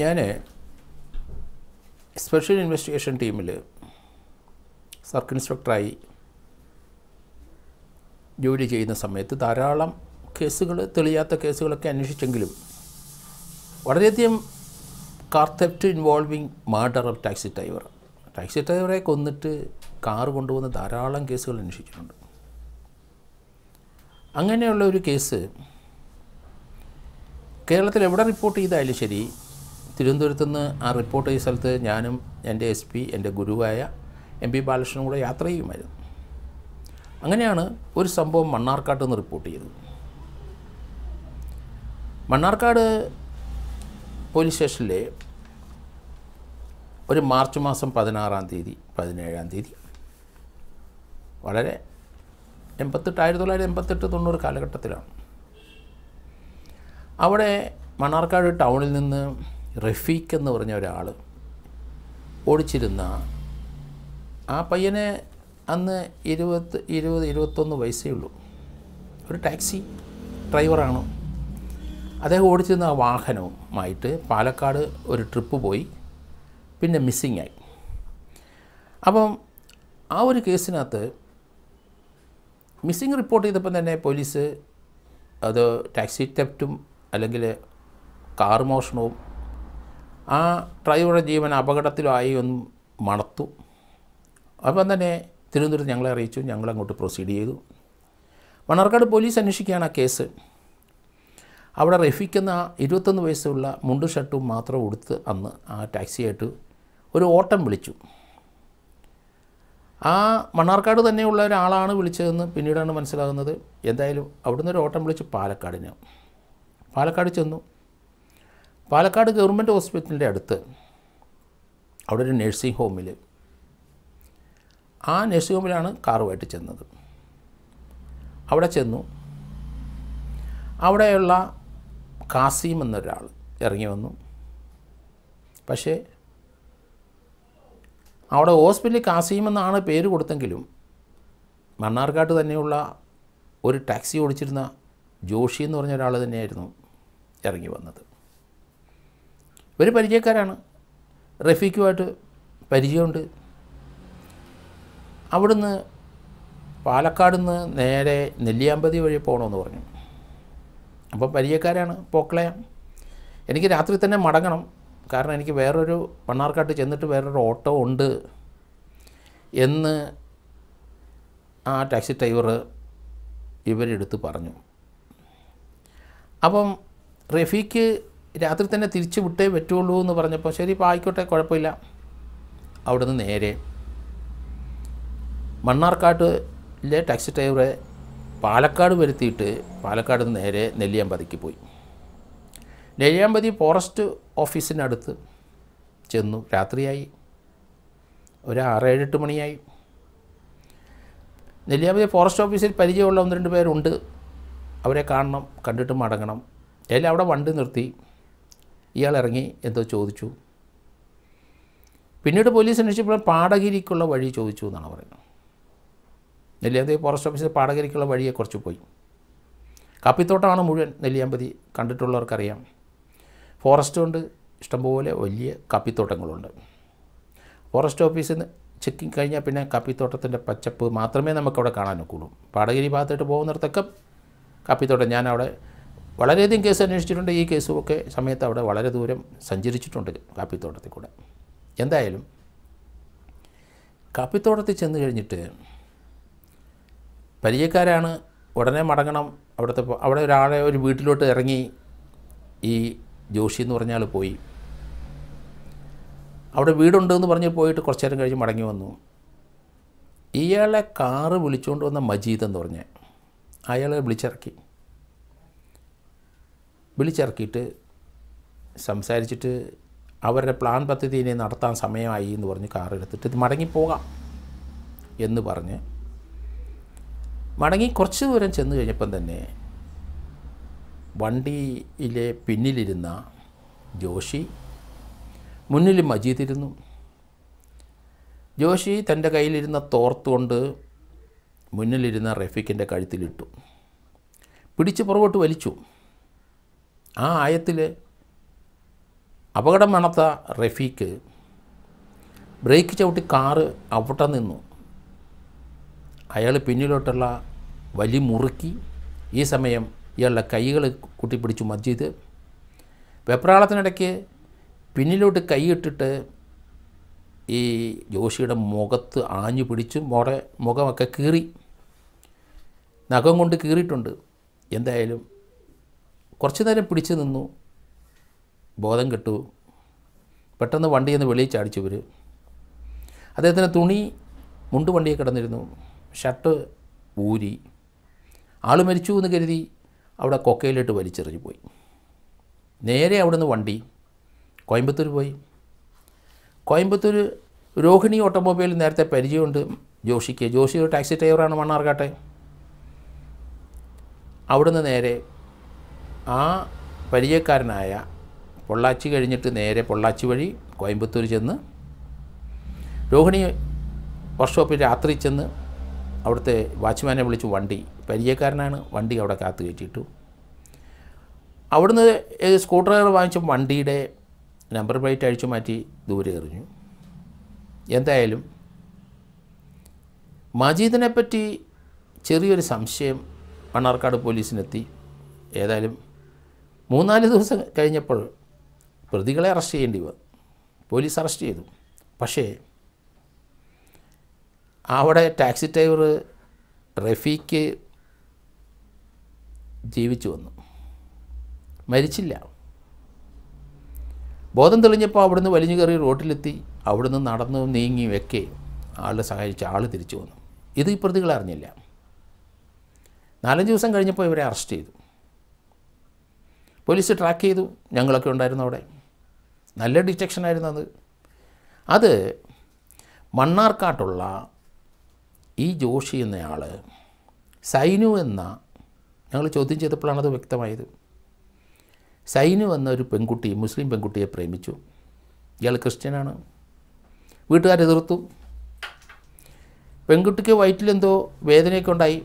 ഞാൻ special investigation ടീമിൽ circle ഇൻസ്പെക്ടറായി ജോലി ചെയ്യുന്ന സമയത്ത് ധാരാളം കേസുകൾ തെളിയാത്ത കേസുകളൊക്കെ അന്വേഷിച്ചെങ്കിലും വളരെയധികം car involving murder of taxi driver taxi ഡ്രൈവറെ കൊന്നിട്ട് കാർ കൊണ്ടുപോകുന്ന ധാരാളം കേസുകൾ അന്വേഷിച്ചിട്ടുണ്ട് അങ്ങനെയുള്ള ഒരു കേസ് കേരളത്തിൽ എവിടെ റിപ്പോർട്ട് ചെയ്തായാലും ശരി തിരുവനന്തപുരത്ത് നിന്ന് ആ റിപ്പോർട്ട് ഈ സ്ഥലത്ത് ഞാനും എൻ്റെ എസ് പി എൻ്റെ ഗുരുവായ എം പി ബാലകൃഷ്ണനും കൂടെ യാത്ര ചെയ്യുമായിരുന്നു അങ്ങനെയാണ് ഒരു സംഭവം മണ്ണാർക്കാട്ട് നിന്ന് റിപ്പോർട്ട് ചെയ്തത് മണ്ണാർക്കാട് പോലീസ് സ്റ്റേഷനിലെ ഒരു മാർച്ച് മാസം പതിനാറാം തീയതി പതിനേഴാം തീയതി വളരെ എൺപത്തെട്ട് ആയിരത്തി തൊള്ളായിരത്തി എൺപത്തെട്ട് തൊണ്ണൂറ് കാലഘട്ടത്തിലാണ് അവിടെ മണ്ണാർക്കാട് ടൗണിൽ നിന്ന് റഫീഖ് എന്ന് പറഞ്ഞ ഒരാൾ ഓടിച്ചിരുന്ന ആ പയ്യനെ അന്ന് ഇരുപത് ഇരുപത് ഇരുപത്തൊന്ന് വയസ്സേ ഉള്ളൂ ഒരു ടാക്സി ഡ്രൈവറാണ് അദ്ദേഹം ഓടിച്ചിരുന്ന ആ വാഹനവുമായിട്ട് പാലക്കാട് ഒരു ട്രിപ്പ് പോയി പിന്നെ മിസ്സിംഗ് ആയി അപ്പം ആ ഒരു കേസിനകത്ത് മിസ്സിംഗ് റിപ്പോർട്ട് ചെയ്തപ്പം തന്നെ പോലീസ് അത് ടാക്സി തെഫ്റ്റും അല്ലെങ്കിൽ കാർ മോഷണവും ആ ഡ്രൈവറുടെ ജീവൻ അപകടത്തിലായി ഒന്ന് മണത്തു അപ്പം തന്നെ തിരുവനന്തപുരത്ത് ഞങ്ങളെ അറിയിച്ചു ഞങ്ങളങ്ങോട്ട് പ്രൊസീഡ് ചെയ്തു മണ്ണാർക്കാട് പോലീസ് അന്വേഷിക്കുകയാണ് ആ കേസ് അവിടെ റഫിക്കുന്ന ഇരുപത്തൊന്ന് വയസ്സുള്ള മുണ്ടും ഷർട്ടും മാത്രം ഉടുത്ത് അന്ന് ആ ടാക്സിയായിട്ട് ഒരു ഓട്ടം വിളിച്ചു ആ മണ്ണാർക്കാട് തന്നെയുള്ള ഒരാളാണ് വിളിച്ചതെന്ന് പിന്നീടാണ് മനസ്സിലാകുന്നത് എന്തായാലും അവിടുന്ന് ഒരു ഓട്ടം വിളിച്ച് പാലക്കാടിന് പാലക്കാട് ചെന്നു പാലക്കാട് ഗവൺമെൻറ് ഹോസ്പിറ്റലിൻ്റെ അടുത്ത് അവിടെ ഒരു നേഴ്സിംഗ് ഹോമിൽ ആ നേഴ്സിംഗ് ഹോമിലാണ് കാറുമായിട്ട് ചെന്നത് അവിടെ ചെന്നു അവിടെയുള്ള കാസിം എന്നൊരാൾ ഇറങ്ങി വന്നു പക്ഷേ അവിടെ ഹോസ്പിറ്റലിൽ കാസിം എന്നാണ് പേര് കൊടുത്തെങ്കിലും മണ്ണാർക്കാട്ട് തന്നെയുള്ള ഒരു ടാക്സി ഓടിച്ചിരുന്ന ജോഷി എന്ന് പറഞ്ഞ ഒരാൾ തന്നെയായിരുന്നു ഇറങ്ങി വന്നത് ഇവർ പരിചയക്കാരാണ് റഫീഖുമായിട്ട് പരിചയമുണ്ട് അവിടുന്ന് പാലക്കാട് നിന്ന് നേരെ നെല്ലിയാമ്പതി വഴി പോകണമെന്ന് പറഞ്ഞു അപ്പോൾ പരിചയക്കാരാണ് പോക്കളയാം എനിക്ക് രാത്രി തന്നെ മടങ്ങണം കാരണം എനിക്ക് വേറൊരു മണ്ണാർക്കാട്ട് ചെന്നിട്ട് വേറൊരു ഓട്ടോ ഉണ്ട് എന്ന് ആ ടാക്സി ഡ്രൈവർ ഇവരെടുത്ത് പറഞ്ഞു അപ്പം റഫീക്ക് രാത്രി തന്നെ തിരിച്ചു വിട്ടേ പറ്റുള്ളൂ എന്ന് പറഞ്ഞപ്പോൾ ശരി ഇപ്പോൾ ആയിക്കോട്ടെ കുഴപ്പമില്ല അവിടുന്ന് നേരെ മണ്ണാർക്കാട്ടിലെ ടാക്സി ഡ്രൈവറെ പാലക്കാട് വരുത്തിയിട്ട് പാലക്കാട് നിന്ന് നേരെ നെല്ലിയാമ്പതിക്ക് പോയി നെല്ലിയാമ്പതി ഫോറസ്റ്റ് ഓഫീസിനടുത്ത് ചെന്നു രാത്രിയായി ഒരു ആറ് മണിയായി നെല്ലിയാമ്പതി ഫോറസ്റ്റ് ഓഫീസിൽ പരിചയമുള്ള ഒന്ന് രണ്ട് പേരുണ്ട് അവരെ കാണണം കണ്ടിട്ട് മടങ്ങണം എല്ലാം അവിടെ വണ്ടി നിർത്തി ഇയാൾ ഇറങ്ങി എന്തോ ചോദിച്ചു പിന്നീട് പോലീസ് അന്വേഷിച്ചപ്പോൾ പാടഗിരിക്കുള്ള വഴി ചോദിച്ചു എന്നാണ് പറയുന്നത് നെല്ലിയാമ്പതി ഫോറസ്റ്റ് ഓഫീസിൽ പാടഗിരിക്കുള്ള വഴിയെ കുറച്ച് പോയി കാപ്പിത്തോട്ടമാണ് മുഴുവൻ നെല്ലിയാമ്പതി കണ്ടിട്ടുള്ളവർക്കറിയാം ഫോറസ്റ്റ് കൊണ്ട് ഇഷ്ടംപോലെ വലിയ കാപ്പിത്തോട്ടങ്ങളുണ്ട് ഫോറസ്റ്റ് ഓഫീസിൽ നിന്ന് ചെക്കിങ് കഴിഞ്ഞാൽ പിന്നെ കാപ്പിത്തോട്ടത്തിൻ്റെ പച്ചപ്പ് മാത്രമേ നമുക്കവിടെ കാണാൻ ഒക്കുള്ളൂ പാടഗിരി ഭാഗത്തോട്ട് പോകുന്നിടത്തൊക്കെ കാപ്പിത്തോട്ടം ഞാനവിടെ വളരെയധികം കേസ് അന്വേഷിച്ചിട്ടുണ്ട് ഈ കേസുമൊക്കെ സമയത്ത് അവിടെ വളരെ ദൂരം സഞ്ചരിച്ചിട്ടുണ്ട് കാപ്പിത്തോട്ടത്തിൽ കൂടെ എന്തായാലും കാപ്പിത്തോട്ടത്തിൽ ചെന്ന് കഴിഞ്ഞിട്ട് പരിചയക്കാരാണ് ഉടനെ മടങ്ങണം അവിടുത്തെ അവിടെ ഒരാളെ ഒരു വീട്ടിലോട്ട് ഇറങ്ങി ഈ ജോഷി എന്ന് പറഞ്ഞാൽ പോയി അവിടെ വീടുണ്ടെന്ന് പറഞ്ഞ് പോയിട്ട് കുറച്ച് നേരം കഴിഞ്ഞ് മടങ്ങി വന്നു ഇയാളെ കാറ് വിളിച്ചുകൊണ്ട് വന്ന മജീദ് എന്ന് പറഞ്ഞ് അയാളെ വിളിച്ചിറക്കി വിളിച്ചിറക്കിയിട്ട് സംസാരിച്ചിട്ട് അവരുടെ പ്ലാൻ പദ്ധതി ഇനി നടത്താൻ സമയമായി എന്ന് പറഞ്ഞ് കാർ എടുത്തിട്ട് ഇത് മടങ്ങിപ്പോകാം എന്ന് പറഞ്ഞ് മടങ്ങി കുറച്ച് ദൂരം ചെന്ന് കഴിഞ്ഞപ്പം തന്നെ വണ്ടിയിലെ പിന്നിലിരുന്ന ജോഷി മുന്നിൽ മജീദിരുന്നു ജോഷി തൻ്റെ കയ്യിലിരുന്ന തോർത്തുകൊണ്ട് മുന്നിലിരുന്ന റഫീഖിൻ്റെ കഴുത്തിലിട്ടു പിടിച്ച് പുറകോട്ട് വലിച്ചു ആ ആയത്തിൽ അപകടം മണത്ത റഫീക്ക് ബ്രേക്ക് ചവിട്ടി കാറ് അവിടെ നിന്നു അയാൾ പിന്നിലോട്ടുള്ള വലി മുറുക്കി ഈ സമയം ഇയാളുടെ കൈകൾ കുട്ടിപ്പിടിച്ചു മജീദ് വെപ്രാളത്തിനിടയ്ക്ക് പിന്നിലോട്ട് കൈയിട്ടിട്ട് ഈ ജോഷിയുടെ മുഖത്ത് ആഞ്ഞു പിടിച്ചു മുറ മുഖമൊക്കെ കീറി നഖം കൊണ്ട് കീറിയിട്ടുണ്ട് എന്തായാലും കുറച്ചു നേരം പിടിച്ചു നിന്നു ബോധം കെട്ടു പെട്ടെന്ന് വണ്ടിയിൽ നിന്ന് വെളിയിൽ വരും അദ്ദേഹത്തിൻ്റെ തുണി മുണ്ട് വണ്ടിയെ കിടന്നിരുന്നു ഷർട്ട് ഊരി ആൾ മരിച്ചു എന്ന് കരുതി അവിടെ കൊക്കയിലിട്ട് വലിച്ചെറിഞ്ഞു പോയി നേരെ നിന്ന് വണ്ടി കോയമ്പത്തൂർ പോയി കോയമ്പത്തൂർ രോഹിണി ഓട്ടോമൊബൈൽ നേരത്തെ പരിചയമുണ്ട് ജോഷിക്ക് ജോഷി ഒരു ടാക്സി ഡ്രൈവറാണ് മണ്ണാർക്കാട്ടെ അവിടുന്ന് നേരെ ആ പരിചയക്കാരനായ പൊള്ളാച്ചി കഴിഞ്ഞിട്ട് നേരെ പൊള്ളാച്ചി വഴി കോയമ്പത്തൂർ ചെന്ന് രോഹിണി വർക്ക്ഷോപ്പിൽ രാത്രി ചെന്ന് അവിടുത്തെ വാച്ച്മാനെ വിളിച്ച് വണ്ടി പരിചയക്കാരനാണ് വണ്ടി അവിടെ കാത്തു കയറ്റിയിട്ടു അവിടുന്ന് സ്കൂട്ടർ വാങ്ങിച്ച വണ്ടിയുടെ നമ്പർ പ്ലേറ്റ് അഴിച്ചു മാറ്റി ദൂരെ എറിഞ്ഞു എന്തായാലും മജീദിനെപ്പറ്റി ചെറിയൊരു സംശയം മണ്ണാർക്കാട് പോലീസിനെത്തി ഏതായാലും മൂന്നാല് ദിവസം കഴിഞ്ഞപ്പോൾ പ്രതികളെ അറസ്റ്റ് ചെയ്യേണ്ടി വന്നു പോലീസ് അറസ്റ്റ് ചെയ്തു പക്ഷേ അവിടെ ടാക്സി ഡ്രൈവർ റഫീക്ക് ജീവിച്ചു വന്നു മരിച്ചില്ല ബോധം തെളിഞ്ഞപ്പോൾ അവിടുന്ന് വലിഞ്ഞു കയറി റോട്ടിലെത്തി അവിടുന്ന് നടന്നു നീങ്ങി വെക്കെ ആളെ സഹായിച്ച ആൾ തിരിച്ചു വന്നു ഇത് ഈ പ്രതികളെ അറിഞ്ഞില്ല നാലഞ്ച് ദിവസം കഴിഞ്ഞപ്പോൾ ഇവരെ അറസ്റ്റ് ചെയ്തു പോലീസ് ട്രാക്ക് ചെയ്തു ഞങ്ങളൊക്കെ ഉണ്ടായിരുന്നു അവിടെ നല്ല ആയിരുന്നു അത് അത് മണ്ണാർക്കാട്ടുള്ള ഈ ജോഷി എന്നയാൾ സൈനു എന്ന ഞങ്ങൾ ചോദ്യം ചെയ്തപ്പോഴാണ് അത് വ്യക്തമായത് സൈനു എന്ന ഒരു പെൺകുട്ടി മുസ്ലിം പെൺകുട്ടിയെ പ്രേമിച്ചു ഇയാൾ ക്രിസ്ത്യനാണ് എതിർത്തു പെൺകുട്ടിക്ക് വയറ്റിലെന്തോ വേദനയൊക്കെ ഉണ്ടായി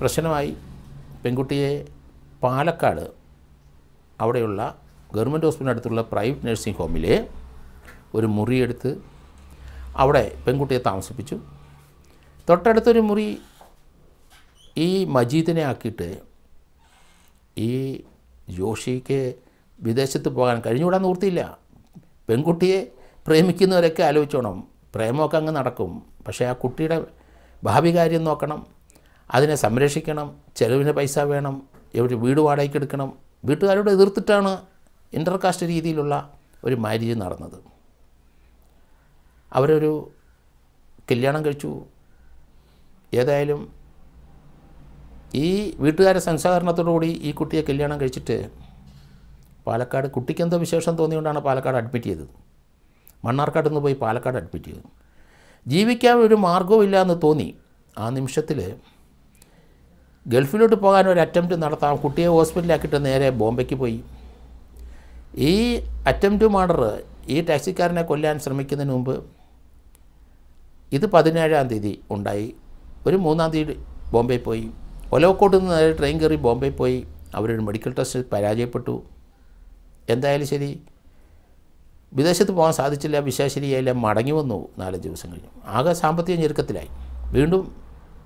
പ്രശ്നമായി പെൺകുട്ടിയെ പാലക്കാട് അവിടെയുള്ള ഗവൺമെൻറ് ഹോസ്പിറ്റലിന് അടുത്തുള്ള പ്രൈവറ്റ് നഴ്സിംഗ് ഹോമിൽ ഒരു മുറിയെടുത്ത് അവിടെ പെൺകുട്ടിയെ താമസിപ്പിച്ചു തൊട്ടടുത്തൊരു മുറി ഈ മജീദിനെ ആക്കിയിട്ട് ഈ ജോഷിക്ക് വിദേശത്ത് പോകാൻ കഴിഞ്ഞുകൂടാൻ നിർത്തിയില്ല പെൺകുട്ടിയെ പ്രേമിക്കുന്നവരൊക്കെ ആലോചിച്ചോണം പ്രേമമൊക്കെ അങ്ങ് നടക്കും പക്ഷേ ആ കുട്ടിയുടെ ഭാവി കാര്യം നോക്കണം അതിനെ സംരക്ഷിക്കണം ചെലവിന് പൈസ വേണം എവിടെ വീട് വാടകയ്ക്ക് എടുക്കണം വീട്ടുകാരോട് എതിർത്തിട്ടാണ് ഇൻ്റർകാസ്റ്റ് രീതിയിലുള്ള ഒരു മാരേജ് നടന്നത് അവരൊരു കല്യാണം കഴിച്ചു ഏതായാലും ഈ വീട്ടുകാരെ സംസാരണത്തോടുകൂടി ഈ കുട്ടിയെ കല്യാണം കഴിച്ചിട്ട് പാലക്കാട് കുട്ടിക്ക് എന്തോ വിശേഷം തോന്നിയുകൊണ്ടാണ് പാലക്കാട് അഡ്മിറ്റ് ചെയ്തത് മണ്ണാർക്കാട് നിന്ന് പോയി പാലക്കാട് അഡ്മിറ്റ് ചെയ്തു ജീവിക്കാൻ ഒരു മാർഗവും ഇല്ല എന്ന് തോന്നി ആ നിമിഷത്തിൽ ഗൾഫിലോട്ട് പോകാൻ ഒരു അറ്റംപ്റ്റ് നടത്താം കുട്ടിയെ ഹോസ്പിറ്റലിലാക്കിയിട്ട് നേരെ ബോംബെക്ക് പോയി ഈ അറ്റംപ്റ്റ് മർഡർ ഈ ടാക്സിക്കാരനെ കൊല്ലാൻ ശ്രമിക്കുന്നതിന് മുമ്പ് ഇത് പതിനേഴാം തീയതി ഉണ്ടായി ഒരു മൂന്നാം തീയതി ബോംബെ പോയി ഒലവക്കോട്ട് നിന്ന് നേരെ ട്രെയിൻ കയറി ബോംബെ പോയി അവരൊരു മെഡിക്കൽ ടെസ്റ്റിൽ പരാജയപ്പെട്ടു എന്തായാലും ശരി വിദേശത്ത് പോകാൻ സാധിച്ചില്ല വിശാശരിയെല്ലാം മടങ്ങി വന്നു നാലഞ്ച് ദിവസം കഴിഞ്ഞു ആകെ സാമ്പത്തിക ഞെരുക്കത്തിലായി വീണ്ടും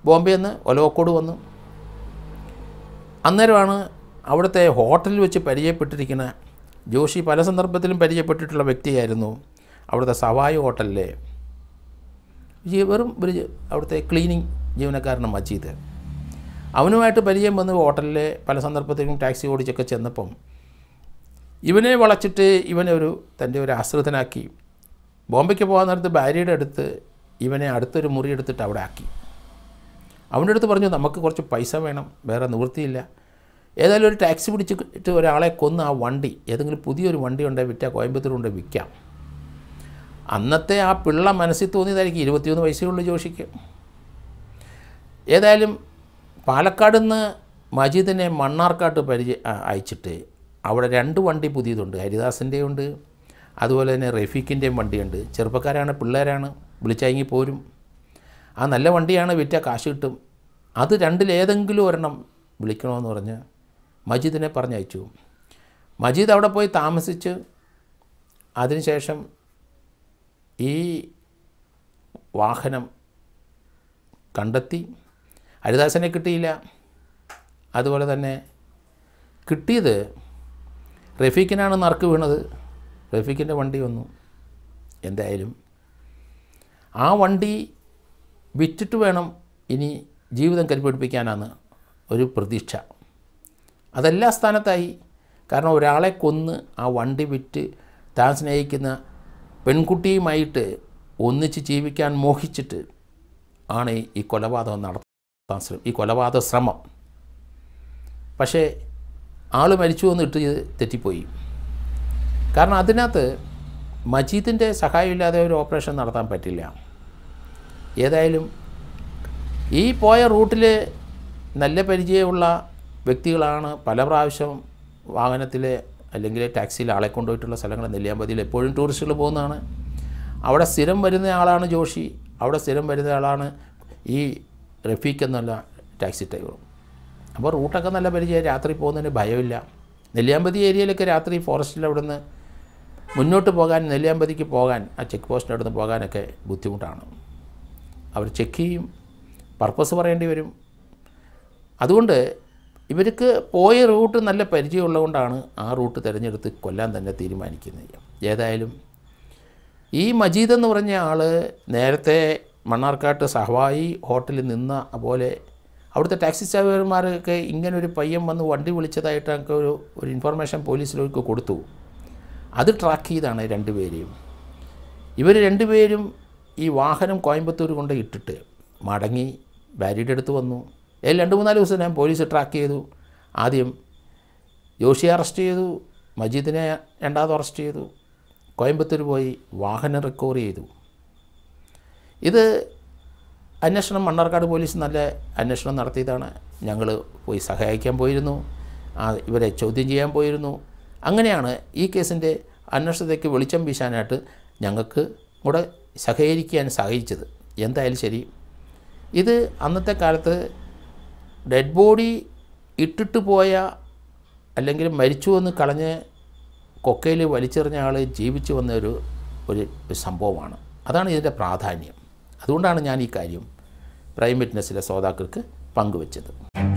ബോംബെ നിന്ന് ഒലവക്കോട് വന്നു അന്നേരമാണ് അവിടുത്തെ ഹോട്ടലിൽ വെച്ച് പരിചയപ്പെട്ടിരിക്കുന്ന ജോഷി പല സന്ദർഭത്തിലും പരിചയപ്പെട്ടിട്ടുള്ള വ്യക്തിയായിരുന്നു അവിടുത്തെ സവായ് ഹോട്ടലിലെ വെറും ഒരു അവിടുത്തെ ക്ലീനിങ് ജീവനക്കാരനും മജീദ് അവനുമായിട്ട് പരിചയം വന്ന് ഹോട്ടലിലെ പല സന്ദർഭത്തിലും ടാക്സി ഓടിച്ചൊക്കെ ചെന്നപ്പം ഇവനെ വളച്ചിട്ട് ഇവനെ ഒരു തൻ്റെ ഒരു ആശ്രിതനാക്കി ബോംബെക്ക് പോകാൻ നേരത്ത് ഭാര്യയുടെ അടുത്ത് ഇവനെ അടുത്തൊരു മുറി എടുത്തിട്ട് അവിടെ ആക്കി അവൻ്റെ അടുത്ത് പറഞ്ഞു നമുക്ക് കുറച്ച് പൈസ വേണം വേറെ നിവൃത്തിയില്ല ഏതായാലും ഒരു ടാക്സി പിടിച്ചിട്ട് ഒരാളെ കൊന്ന് ആ വണ്ടി ഏതെങ്കിലും പുതിയൊരു വണ്ടി ഉണ്ടെങ്കിൽ വിറ്റാൽ കോയമ്പത്തൂർ കൊണ്ട് വിൽക്കാം അന്നത്തെ ആ പിള്ള മനസ്സിൽ തോന്നിയതായിരിക്കും ഇരുപത്തിയൊന്ന് പൈസയുള്ളൂ ജോഷിക്ക് ഏതായാലും പാലക്കാട് നിന്ന് മജീദിനെ മണ്ണാർക്കാട്ട് പരിചയ അയച്ചിട്ട് അവിടെ രണ്ട് വണ്ടി പുതിയതുണ്ട് ഹരിദാസിൻ്റെയുണ്ട് ഉണ്ട് അതുപോലെ തന്നെ റഫീഖിൻ്റെയും വണ്ടിയുണ്ട് ചെറുപ്പക്കാരാണ് പിള്ളേരാണ് വിളിച്ചയങ്ങി പോരും ആ നല്ല വണ്ടിയാണ് വിറ്റ കാശ് കിട്ടും അത് രണ്ടിലേതെങ്കിലും ഒരെണ്ണം വിളിക്കണമെന്ന് പറഞ്ഞ് മജീദിനെ പറഞ്ഞയച്ചു മജീദ് അവിടെ പോയി താമസിച്ച് അതിനുശേഷം ഈ വാഹനം കണ്ടെത്തി ഹരിദാസനെ കിട്ടിയില്ല അതുപോലെ തന്നെ കിട്ടിയത് റഫീഖിനാണ് നറുക്ക് വീണത് റഫീഖിൻ്റെ വണ്ടി വന്നു എന്തായാലും ആ വണ്ടി വിറ്റിട്ട് വേണം ഇനി ജീവിതം കരിപ്പിടിപ്പിക്കാനാണ് ഒരു പ്രതീക്ഷ അതെല്ലാ സ്ഥാനത്തായി കാരണം ഒരാളെ കൊന്ന് ആ വണ്ടി വിറ്റ് താൻ സ്നേഹിക്കുന്ന പെൺകുട്ടിയുമായിട്ട് ഒന്നിച്ച് ജീവിക്കാൻ മോഹിച്ചിട്ട് ആണ് ഈ കൊലപാതകം നടത്താൻ ശ്രമം ഈ കൊലപാതക ശ്രമം പക്ഷേ ആൾ മരിച്ചു എന്നിട്ട് തെറ്റിപ്പോയി കാരണം അതിനകത്ത് മജീദിൻ്റെ സഹായമില്ലാതെ ഒരു ഓപ്പറേഷൻ നടത്താൻ പറ്റില്ല ഏതായാലും ഈ പോയ റൂട്ടിൽ നല്ല പരിചയമുള്ള വ്യക്തികളാണ് പല പ്രാവശ്യം വാഹനത്തിൽ അല്ലെങ്കിൽ ടാക്സിയിൽ ആളെ കൊണ്ടുപോയിട്ടുള്ള സ്ഥലങ്ങൾ നെല്ലിയാമ്പതിയിൽ എപ്പോഴും ടൂറിസ്റ്റുകൾ പോകുന്നതാണ് അവിടെ സ്ഥിരം വരുന്ന ആളാണ് ജോഷി അവിടെ സ്ഥിരം വരുന്ന ആളാണ് ഈ റഫീഖ് എന്നുള്ള ടാക്സി ഡ്രൈവറും അപ്പോൾ റൂട്ടൊക്കെ നല്ല പരിചയം രാത്രി പോകുന്നതിന് ഭയമില്ല നെല്ലിയാമ്പതി ഏരിയയിലൊക്കെ രാത്രി ഫോറസ്റ്റിൽ നിന്ന് മുന്നോട്ട് പോകാൻ നെല്ലിയാമ്പതിക്ക് പോകാൻ ആ ചെക്ക് പോസ്റ്റിൻ്റെ നിന്ന് പോകാനൊക്കെ ബുദ്ധിമുട്ടാണ് അവർ ചെക്ക് ചെയ്യും പർപ്പസ് പറയേണ്ടി വരും അതുകൊണ്ട് ഇവർക്ക് പോയ റൂട്ട് നല്ല പരിചയമുള്ളതുകൊണ്ടാണ് ആ റൂട്ട് തിരഞ്ഞെടുത്ത് കൊല്ലാൻ തന്നെ തീരുമാനിക്കുന്നത് ഏതായാലും ഈ മജീദ് എന്ന് പറഞ്ഞ ആൾ നേരത്തെ മണ്ണാർക്കാട്ട് സഹവായി ഹോട്ടലിൽ നിന്ന പോലെ അവിടുത്തെ ടാക്സി ഡ്രൈവർമാരൊക്കെ ഇങ്ങനെ ഒരു പയ്യൻ വന്ന് വണ്ടി ഒക്കെ ഒരു ഒരു ഇൻഫർമേഷൻ പോലീസിലേക്ക് കൊടുത്തു അത് ട്രാക്ക് ചെയ്താണ് രണ്ടുപേരെയും ഇവർ രണ്ടുപേരും ഈ വാഹനം കോയമ്പത്തൂർ കൊണ്ട് ഇട്ടിട്ട് മടങ്ങി ബാരിയുടെ അടുത്ത് വന്നു ഏ രണ്ട് മൂന്നാല് ദിവസം ഞാൻ പോലീസ് ട്രാക്ക് ചെയ്തു ആദ്യം ജോഷിയെ അറസ്റ്റ് ചെയ്തു മജീദിനെ രണ്ടാമത് അറസ്റ്റ് ചെയ്തു കോയമ്പത്തൂർ പോയി വാഹനം റിക്കവർ ചെയ്തു ഇത് അന്വേഷണം മണ്ണാർക്കാട് പോലീസ് നല്ല അന്വേഷണം നടത്തിയതാണ് ഞങ്ങൾ പോയി സഹായിക്കാൻ പോയിരുന്നു ഇവരെ ചോദ്യം ചെയ്യാൻ പോയിരുന്നു അങ്ങനെയാണ് ഈ കേസിൻ്റെ അന്വേഷണത്തേക്ക് വെളിച്ചം വീശാനായിട്ട് ഞങ്ങൾക്ക് കൂടെ സഹകരിക്കാൻ സഹകരിച്ചത് എന്തായാലും ശരി ഇത് അന്നത്തെ കാലത്ത് ഡെഡ് ബോഡി ഇട്ടിട്ട് പോയ അല്ലെങ്കിൽ മരിച്ചു എന്ന് കളഞ്ഞ് കൊക്കയിൽ വലിച്ചെറിഞ്ഞ ആൾ ജീവിച്ചു വന്ന ഒരു ഒരു സംഭവമാണ് അതാണ് ഇതിൻ്റെ പ്രാധാന്യം അതുകൊണ്ടാണ് ഞാൻ ഈ കാര്യം പ്രൈം വിറ്റ്നസ്സിലെ ശ്രോതാക്കൾക്ക് പങ്കുവച്ചത്